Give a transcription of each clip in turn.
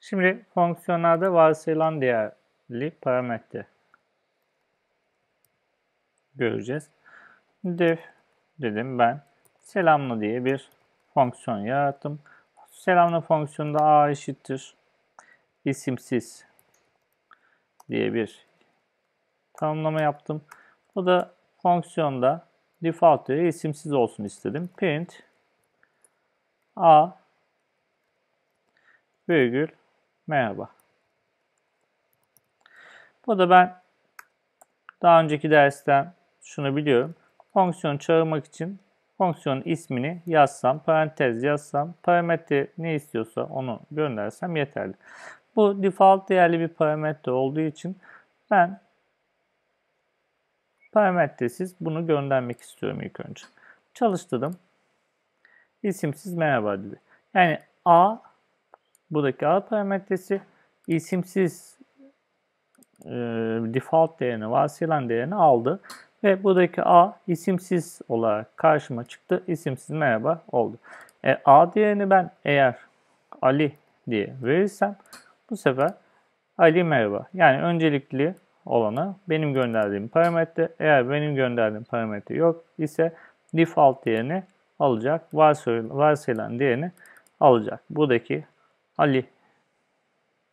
Şimdi fonksiyonlarda varsayılan değerli parametre göreceğiz. Def dedim ben selamlı diye bir fonksiyon yarattım. Selamlı fonksiyonda a eşittir isimsiz diye bir tanımlama yaptım. Bu da fonksiyonda Default diye isimsiz olsun istedim. Print A virgül merhaba. Bu da ben daha önceki dersten şunu biliyorum. Fonksiyon çağırmak için fonksiyonun ismini yazsam, parantez yazsam, parametre ne istiyorsa onu göndersem yeterli. Bu default değerli bir parametre olduğu için ben Parametresiz bunu göndermek istiyorum ilk önce. Çalıştırdım. İsimsiz merhaba dedi. Yani A buradaki A parametresi isimsiz e, default değerini, varsayılan değerini aldı. Ve buradaki A isimsiz olarak karşıma çıktı. İsimsiz merhaba oldu. E, A değerini ben eğer Ali diye verirsem bu sefer Ali merhaba. Yani öncelikli olana benim gönderdiğim parametre. Eğer benim gönderdiğim parametre yok ise default değerini alacak. Varsayılan, değerini alacak. Buradaki Ali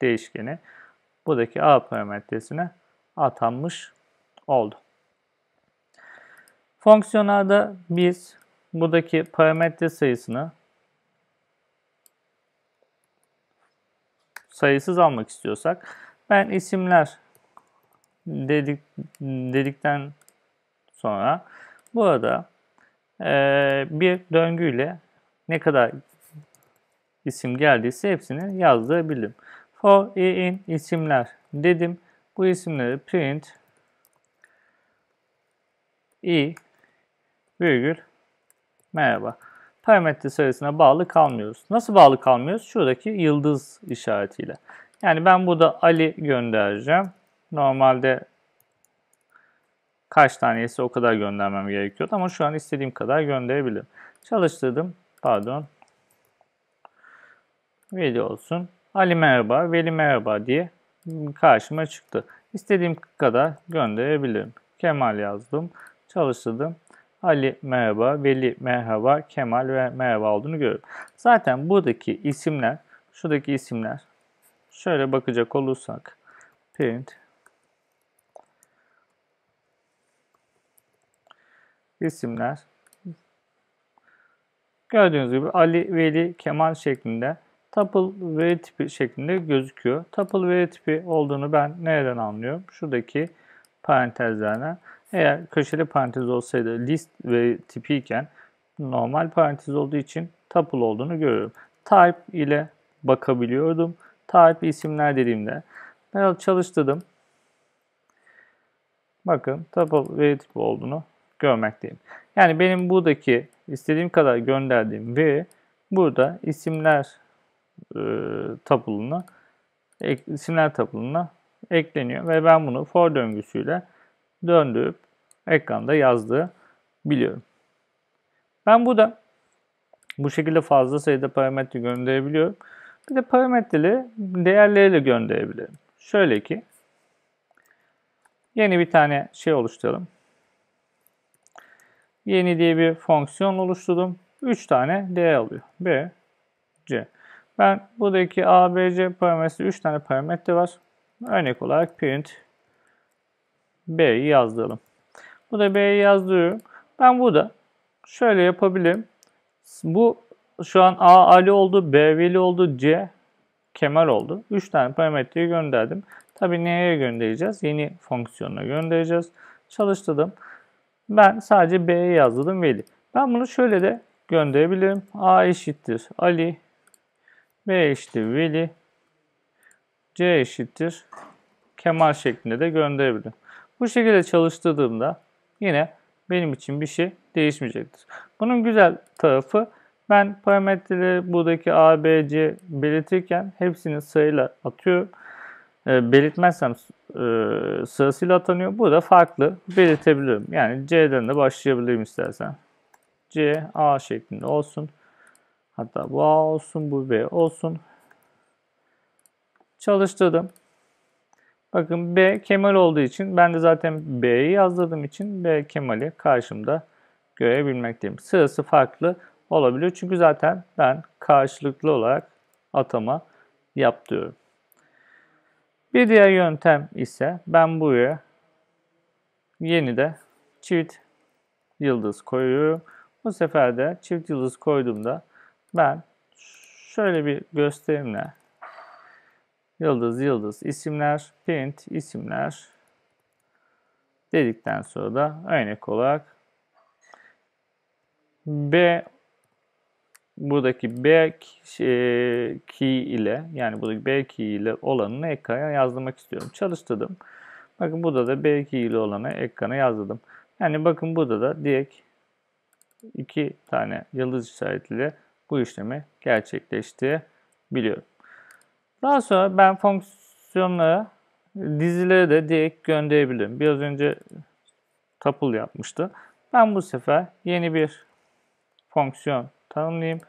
değişkeni buradaki A parametresine atanmış oldu. Fonksiyonlarda biz buradaki parametre sayısını sayısız almak istiyorsak ben isimler dedik dedikten sonra burada e, bir döngüyle ne kadar isim geldiyse hepsini yazdırabildim. For in isimler dedim. Bu isimleri print i virgül merhaba. Parametre sayısına bağlı kalmıyoruz. Nasıl bağlı kalmıyoruz? Şuradaki yıldız işaretiyle. Yani ben burada Ali göndereceğim. Normalde kaç tanesi o kadar göndermem gerekiyordu ama şu an istediğim kadar gönderebilirim. Çalıştırdım. Pardon. Video olsun. Ali merhaba, Veli merhaba diye karşıma çıktı. İstediğim kadar gönderebilirim. Kemal yazdım. Çalıştırdım. Ali merhaba, Veli merhaba, Kemal ve merhaba olduğunu görüyorum. Zaten buradaki isimler, şuradaki isimler şöyle bakacak olursak print isimler. Gördüğünüz gibi Ali, Veli, Kemal şeklinde tuple veri tipi şeklinde gözüküyor. Tuple veri tipi olduğunu ben nereden anlıyorum? Şuradaki parantezlerden. Eğer köşeli parantez olsaydı list veri tipi iken normal parantez olduğu için tuple olduğunu görüyorum. Type ile bakabiliyordum. Type isimler dediğimde biraz çalıştırdım. Bakın tuple veri tipi olduğunu görmekteyim. Yani benim buradaki istediğim kadar gönderdiğim ve burada isimler e, tabuluna ek, isimler tabuluna ekleniyor ve ben bunu for döngüsüyle döndürüp ekranda yazdığı biliyorum. Ben burada bu şekilde fazla sayıda parametre gönderebiliyorum. Bir de parametreli değerleriyle gönderebilirim. Şöyle ki yeni bir tane şey oluşturalım yeni diye bir fonksiyon oluşturdum. 3 tane değer alıyor. B, C. Ben buradaki A, B, C parametresi 3 tane parametre var. Örnek olarak print B'yi yazdıralım. Bu da B'yi yazdırıyorum. Ben burada şöyle yapabilirim. Bu şu an A Ali oldu, B Veli oldu, C Kemal oldu. 3 tane parametreyi gönderdim. Tabii neye göndereceğiz? Yeni fonksiyonuna göndereceğiz. Çalıştırdım. Ben sadece B'ye yazdım veli. Ben bunu şöyle de gönderebilirim. A eşittir Ali. B eşittir Veli. C eşittir Kemal şeklinde de gönderebilirim. Bu şekilde çalıştırdığımda yine benim için bir şey değişmeyecektir. Bunun güzel tarafı ben parametreleri buradaki A, B, C belirtirken hepsini sayıyla atıyorum. E, belirtmezsem e, sırasıyla atanıyor. da farklı belirtebilirim. Yani C'den de başlayabilirim istersen. C, A şeklinde olsun. Hatta bu A olsun, bu B olsun. Çalıştırdım. Bakın B Kemal olduğu için ben de zaten B'yi yazdırdığım için B Kemal'i karşımda görebilmekteyim. Sırası farklı olabiliyor. Çünkü zaten ben karşılıklı olarak atama yaptırıyorum. Bir diğer yöntem ise ben buraya yeni de çift yıldız koyuyorum. Bu sefer de çift yıldız koyduğumda ben şöyle bir gösterimle yıldız yıldız isimler print isimler dedikten sonra da örnek olarak B buradaki B e, key ile yani buradaki B key ile olanını ekrana yazdırmak istiyorum. Çalıştırdım. Bakın burada da B key ile olanı ekrana yazdırdım. Yani bakın burada da direkt iki tane yıldız işaretiyle bu işlemi gerçekleştirebiliyorum. Daha sonra ben fonksiyonları dizilere de direkt gönderebilirim. Biraz önce tuple yapmıştı. Ben bu sefer yeni bir fonksiyon tanımlayayım.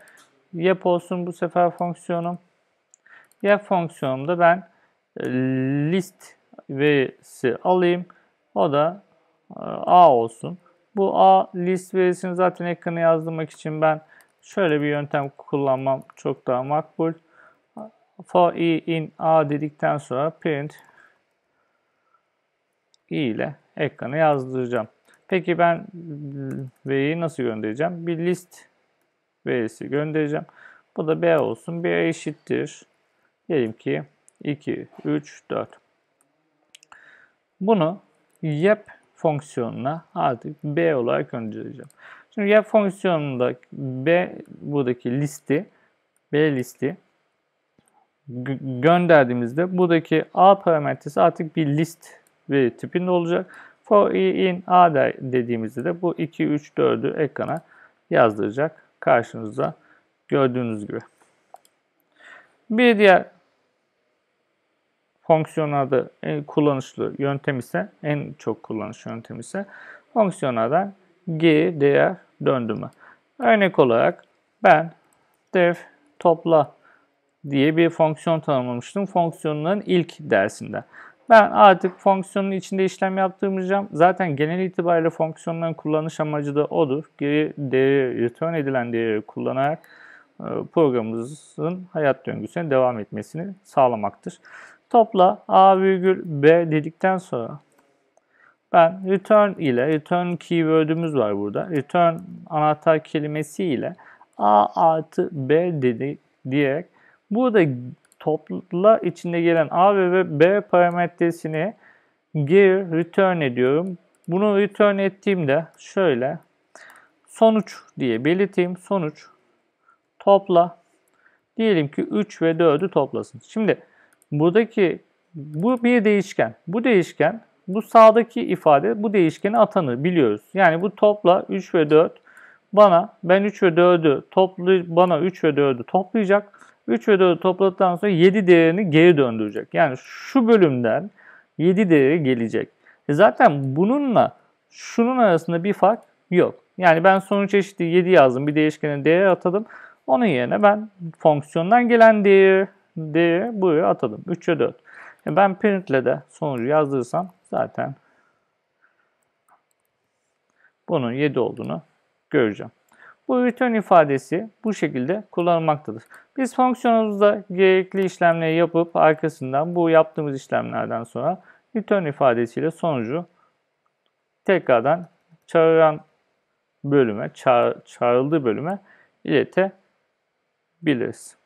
Yap olsun bu sefer fonksiyonum. Yap fonksiyonumda ben e, list verisi alayım. O da e, A olsun. Bu A list verisini zaten ekrana yazdırmak için ben şöyle bir yöntem kullanmam çok daha makbul. For i in A dedikten sonra print i ile ekrana yazdıracağım. Peki ben e, veriyi nasıl göndereceğim? Bir list V'si göndereceğim. Bu da B olsun. B eşittir. Diyelim ki 2, 3, 4. Bunu yap fonksiyonuna artık B olarak göndereceğim. Şimdi yap fonksiyonunda B buradaki listi B listi gönderdiğimizde buradaki A parametresi artık bir list veri tipinde olacak. For i in A dediğimizde de bu 2, 3, 4'ü ekrana yazdıracak karşınızda gördüğünüz gibi. Bir diğer fonksiyonlarda en kullanışlı yöntem ise en çok kullanışlı yöntem ise fonksiyonlardan g değer döndürme. Örnek olarak ben def topla diye bir fonksiyon tanımlamıştım fonksiyonların ilk dersinde. Ben artık fonksiyonun içinde işlem yaptırmayacağım. Zaten genel itibariyle fonksiyonların kullanış amacı da odur. Geri değeri, return edilen değeri kullanarak e, programımızın hayat döngüsüne devam etmesini sağlamaktır. Topla a virgül b dedikten sonra ben return ile return keyword'ümüz var burada. Return anahtar kelimesi ile a artı b dedi diyerek burada topla içinde gelen A ve B parametresini geri return ediyorum. Bunu return ettiğimde şöyle sonuç diye belirteyim. Sonuç topla. Diyelim ki 3 ve 4'ü toplasın. Şimdi buradaki bu bir değişken. Bu değişken bu sağdaki ifade bu değişkeni atanı biliyoruz. Yani bu topla 3 ve 4 bana ben 3 ve 4'ü toplu bana 3 ve 4'ü toplayacak. 3 ve 4'ü topladıktan sonra 7 değerini geri döndürecek. Yani şu bölümden 7 değeri gelecek. E zaten bununla şunun arasında bir fark yok. Yani ben sonuç eşitliği 7 yazdım. Bir değişkenin değeri atadım. Onun yerine ben fonksiyondan gelen değer, değeri buraya atadım. 3'e 4. E ben printle de sonucu yazdırsam zaten bunun 7 olduğunu göreceğim. Bu return ifadesi bu şekilde kullanılmaktadır. Biz fonksiyonumuzda gerekli işlemleri yapıp arkasından bu yaptığımız işlemlerden sonra return ifadesiyle sonucu tekrardan çağıran bölüme, çağ, çağrıldığı bölüme iletebiliriz.